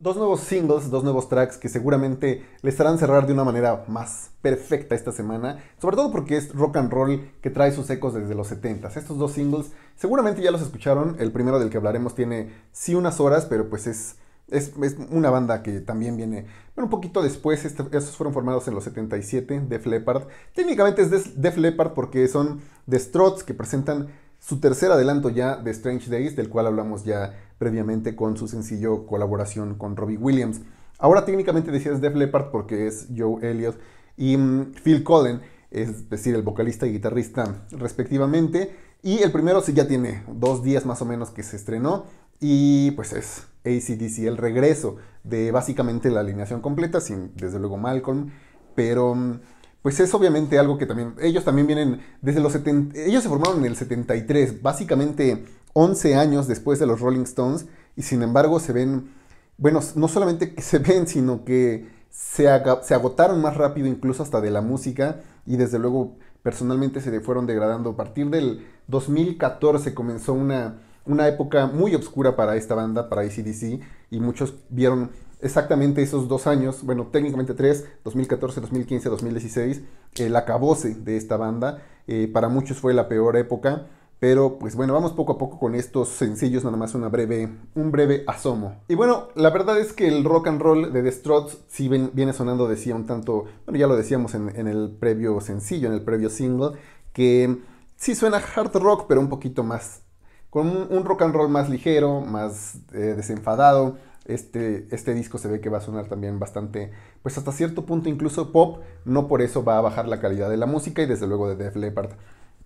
dos nuevos singles, dos nuevos tracks que seguramente les harán cerrar de una manera más perfecta esta semana, sobre todo porque es rock and roll que trae sus ecos desde los 70 Estos dos singles seguramente ya los escucharon, el primero del que hablaremos tiene sí unas horas, pero pues es es, una banda que también viene un poquito después. Este, estos fueron formados en los 77, Def Leppard. Técnicamente es Def Leppard porque son The Struts que presentan su tercer adelanto ya de Strange Days, del cual hablamos ya previamente con su sencillo colaboración con Robbie Williams. Ahora técnicamente decías Def Leppard porque es Joe Elliott y mm, Phil Collen, es decir, el vocalista y guitarrista respectivamente. Y el primero sí ya tiene dos días más o menos que se estrenó y pues es ACDC, el regreso de básicamente la alineación completa, sin desde luego Malcolm, pero... Mm, pues es obviamente algo que también, ellos también vienen desde los 70, ellos se formaron en el 73, básicamente 11 años después de los Rolling Stones, y sin embargo se ven, bueno, no solamente que se ven, sino que se, agotaron más rápido incluso hasta de la música, y desde luego personalmente se fueron degradando. A partir del 2014 comenzó una, una época muy oscura para esta banda, para ACDC, y muchos vieron exactamente esos dos años, bueno, técnicamente tres, 2014, 2015, 2016, el acabose de esta banda. Eh, para muchos fue la peor época, pero pues bueno, vamos poco a poco con estos sencillos, nada más una breve, un breve asomo. Y bueno, la verdad es que el rock and roll de The Struts sí viene sonando, decía un tanto, bueno, ya lo decíamos en, el previo sencillo, en el previo single, que sí suena hard rock, pero un poquito más, con un, rock and roll más ligero, más eh, desenfadado este, este, disco se ve que va a sonar también bastante, pues hasta cierto punto incluso pop, no por eso va a bajar la calidad de la música y desde luego de Def Leppard.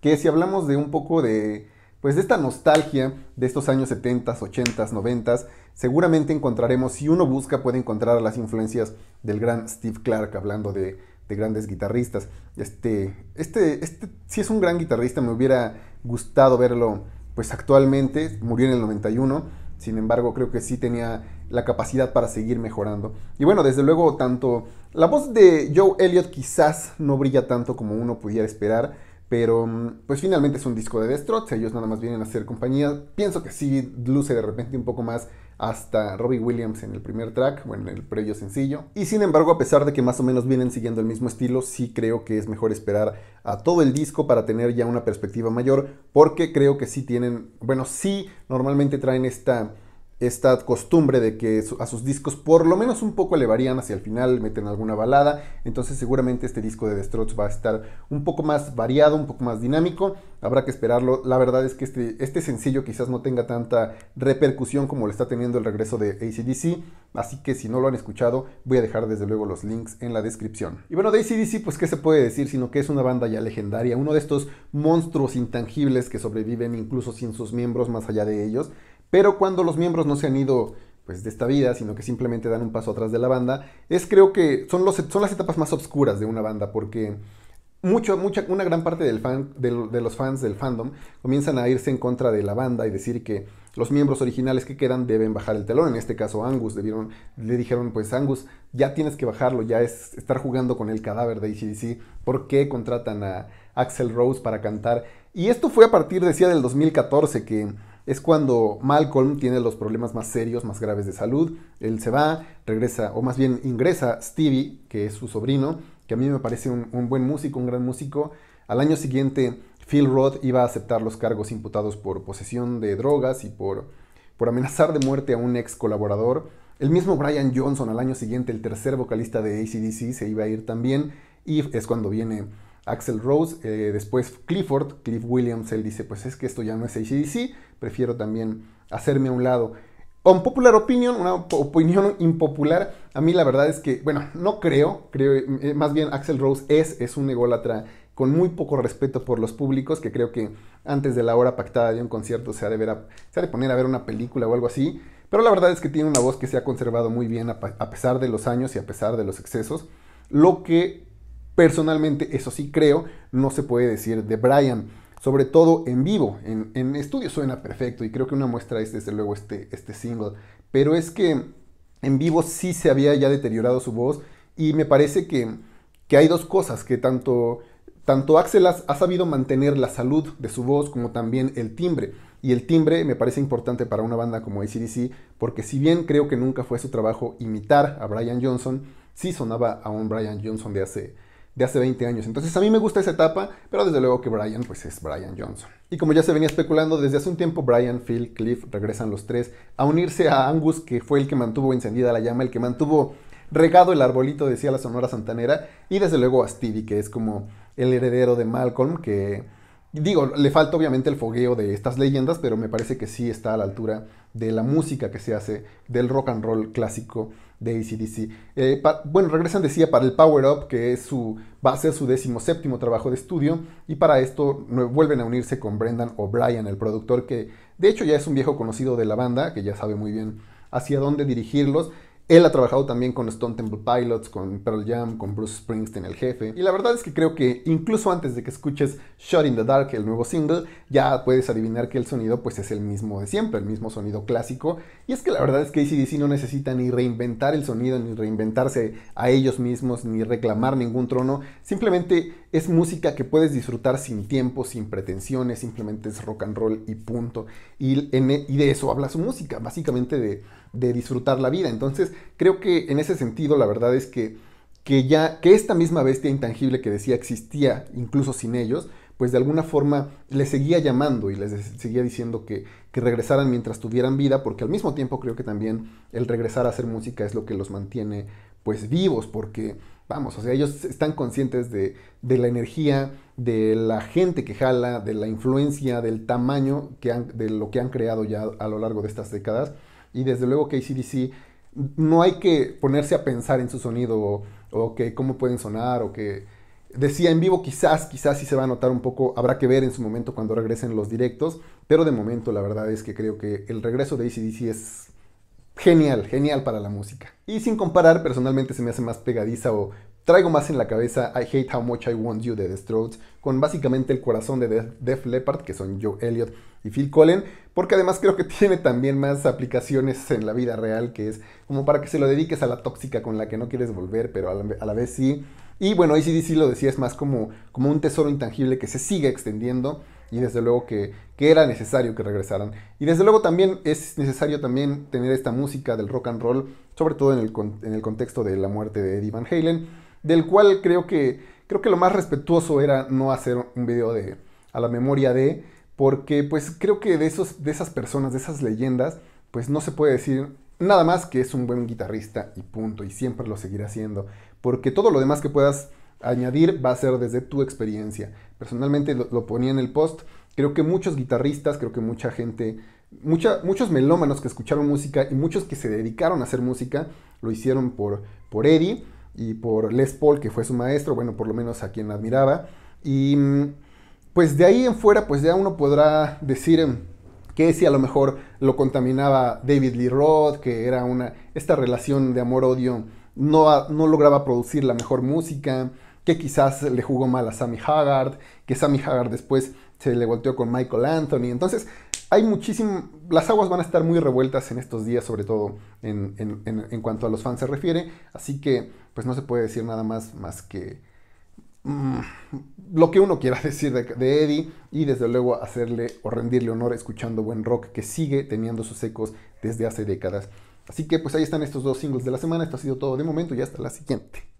Que si hablamos de un poco de, pues de esta nostalgia de estos años 70, 80, 90, seguramente encontraremos, si uno busca, puede encontrar las influencias del gran Steve Clark, hablando de, de grandes guitarristas. Este, este, este si es un gran guitarrista, me hubiera gustado verlo pues actualmente, murió en el 91 sin embargo, creo que sí tenía la capacidad para seguir mejorando. Y bueno, desde luego, tanto la voz de Joe Elliott quizás no brilla tanto como uno pudiera esperar. Pero mm, pues finalmente es un disco de Death ellos nada más vienen a hacer compañía. Pienso que sí luce de repente un poco más hasta Robbie Williams en el primer track, o en el previo sencillo. Y sin embargo, a pesar de que más o menos vienen siguiendo el mismo estilo, sí creo que es mejor esperar a todo el disco para tener ya una perspectiva mayor, porque creo que sí tienen, bueno, sí normalmente traen esta esta costumbre de que a sus discos por lo menos un poco le varían hacia el final, meten alguna balada, entonces seguramente este disco de The va a estar un poco más variado, un poco más dinámico, habrá que esperarlo, la verdad es que este, este sencillo quizás no tenga tanta repercusión como lo está teniendo el regreso de ACDC, así que si no lo han escuchado voy a dejar desde luego los links en la descripción. Y bueno, de ACDC pues qué se puede decir, sino que es una banda ya legendaria, uno de estos monstruos intangibles que sobreviven incluso sin sus miembros más allá de ellos, pero cuando los miembros no se han ido pues de esta vida, sino que simplemente dan un paso atrás de la banda, es creo que son, los, son las etapas más oscuras de una banda porque mucho, mucha, una gran parte del fan, de los fans del fandom comienzan a irse en contra de la banda y decir que los miembros originales que quedan deben bajar el telón. En este caso, Angus debieron, le dijeron, pues Angus, ya tienes que bajarlo, ya es estar jugando con el cadáver de ACDC. ¿Por qué contratan a Axel Rose para cantar? Y esto fue a partir, decía, del 2014 que es cuando Malcolm tiene los problemas más serios, más graves de salud. Él se va, regresa, o más bien ingresa Stevie, que es su sobrino, que a mí me parece un, buen músico, un gran músico. Al año siguiente, Phil Roth iba a aceptar los cargos imputados por posesión de drogas y por, por amenazar de muerte a un ex colaborador. El mismo Brian Johnson al año siguiente, el tercer vocalista de ACDC, se iba a ir también y es cuando viene Axel Rose, eh, después Clifford, Cliff Williams, él dice, pues es que esto ya no es ACDC, prefiero también hacerme a un lado. popular opinion, una opinión impopular, a mí la verdad es que, bueno, no creo, creo, eh, más bien Axel Rose es, es un ególatra con muy poco respeto por los públicos, que creo que antes de la hora pactada de un concierto se ha de, ver de poner a ver una película o algo así, pero la verdad es que tiene una voz que se ha conservado muy bien a pesar de los años y a pesar de los excesos, lo que Personalmente, eso sí creo, no se puede decir de Brian, sobre todo en vivo. En, estudio suena perfecto y creo que una muestra es desde luego este, este single. Pero es que en vivo sí se había ya deteriorado su voz y me parece que, hay dos cosas que tanto, tanto Axel ha, ha sabido mantener la salud de su voz como también el timbre. Y el timbre me parece importante para una banda como ACDC, porque si bien creo que nunca fue su trabajo imitar a Brian Johnson, sí sonaba a un Brian Johnson de hace de hace 20 años. Entonces a mí me gusta esa etapa, pero desde luego que Brian pues es Brian Johnson. Y como ya se venía especulando desde hace un tiempo, Brian, Phil, Cliff regresan los tres a unirse a Angus, que fue el que mantuvo encendida la llama, el que mantuvo regado el arbolito, decía la Sonora Santanera, y desde luego a Stevie, que es como el heredero de Malcolm, que Digo, le falta obviamente el fogueo de estas leyendas, pero me parece que sí está a la altura de la música que se hace, del rock and roll clásico de ACDC. Eh, bueno, regresan, decía, para el Power Up, que es su, va a ser su séptimo trabajo de estudio, y para esto vuelven a unirse con Brendan O'Brien, el productor, que de hecho ya es un viejo conocido de la banda, que ya sabe muy bien hacia dónde dirigirlos. Él ha trabajado también con Stone Temple Pilots, con Pearl Jam, con Bruce Springsteen, el jefe. Y la verdad es que creo que incluso antes de que escuches Shot in the Dark, el nuevo single, ya puedes adivinar que el sonido pues es el mismo de siempre, el mismo sonido clásico. Y es que la verdad es que ACDC no necesita ni reinventar el sonido, ni reinventarse a ellos mismos, ni reclamar ningún trono. Simplemente es música que puedes disfrutar sin tiempo, sin pretensiones, simplemente es rock and roll y punto. Y, e, y de eso habla su música, básicamente de de disfrutar la vida. Entonces, creo que en ese sentido, la verdad es que, que ya, que esta misma bestia intangible que decía existía incluso sin ellos, pues de alguna forma les seguía llamando y les seguía diciendo que, regresaran mientras tuvieran vida, porque al mismo tiempo creo que también el regresar a hacer música es lo que los mantiene pues vivos, porque vamos, o sea, ellos están conscientes de, la energía, de la gente que jala, de la influencia, del tamaño que de lo que han creado ya a lo largo de estas décadas. Y desde luego que ACDC no hay que ponerse a pensar en su sonido o, que cómo pueden sonar o que decía en vivo quizás quizás sí se va a notar un poco habrá que ver en su momento cuando regresen los directos pero de momento la verdad es que creo que el regreso de ACDC es genial genial para la música y sin comparar personalmente se me hace más pegadiza o Traigo más en la cabeza I Hate How Much I Want You de The Strokes, con básicamente el corazón de Def, Leppard, que son Joe Elliott y Phil Collen, porque además creo que tiene también más aplicaciones en la vida real, que es como para que se lo dediques a la tóxica con la que no quieres volver, pero a la, vez sí. Y bueno, ACDC lo decía, es más como, como un tesoro intangible que se sigue extendiendo y desde luego que, que, era necesario que regresaran. Y desde luego también es necesario también tener esta música del rock and roll, sobre todo en el, en el contexto de la muerte de Eddie Van Halen del cual creo que, creo que lo más respetuoso era no hacer un video de, a la memoria de, porque pues creo que de, esos, de esas personas, de esas leyendas, pues no se puede decir nada más que es un buen guitarrista y punto, y siempre lo seguirá siendo, porque todo lo demás que puedas añadir va a ser desde tu experiencia. Personalmente lo, ponía en el post, creo que muchos guitarristas, creo que mucha gente... Mucha, muchos melómanos que escucharon música y muchos que se dedicaron a hacer música lo hicieron por, por Eddie y por Les Paul, que fue su maestro, bueno, por lo menos a quien admiraba. Y mm, pues de ahí en fuera, pues ya uno podrá decir em, que si a lo mejor lo contaminaba David Lee Roth, que era una, esta relación de amor-odio no, no lograba producir la mejor música, que quizás le jugó mal a Sammy Haggard, que Sammy Haggard después se le volteó con Michael Anthony. Entonces, hay muchísimo, las aguas van a estar muy revueltas en estos días, sobre todo en cuanto a los fans se refiere, así que pues no se puede decir nada más más que mm, lo que uno quiera decir de, de, Eddie y desde luego hacerle o rendirle honor escuchando buen rock que sigue teniendo sus ecos desde hace décadas. Así que pues ahí están estos dos singles de la semana, esto ha sido todo de momento y hasta la siguiente.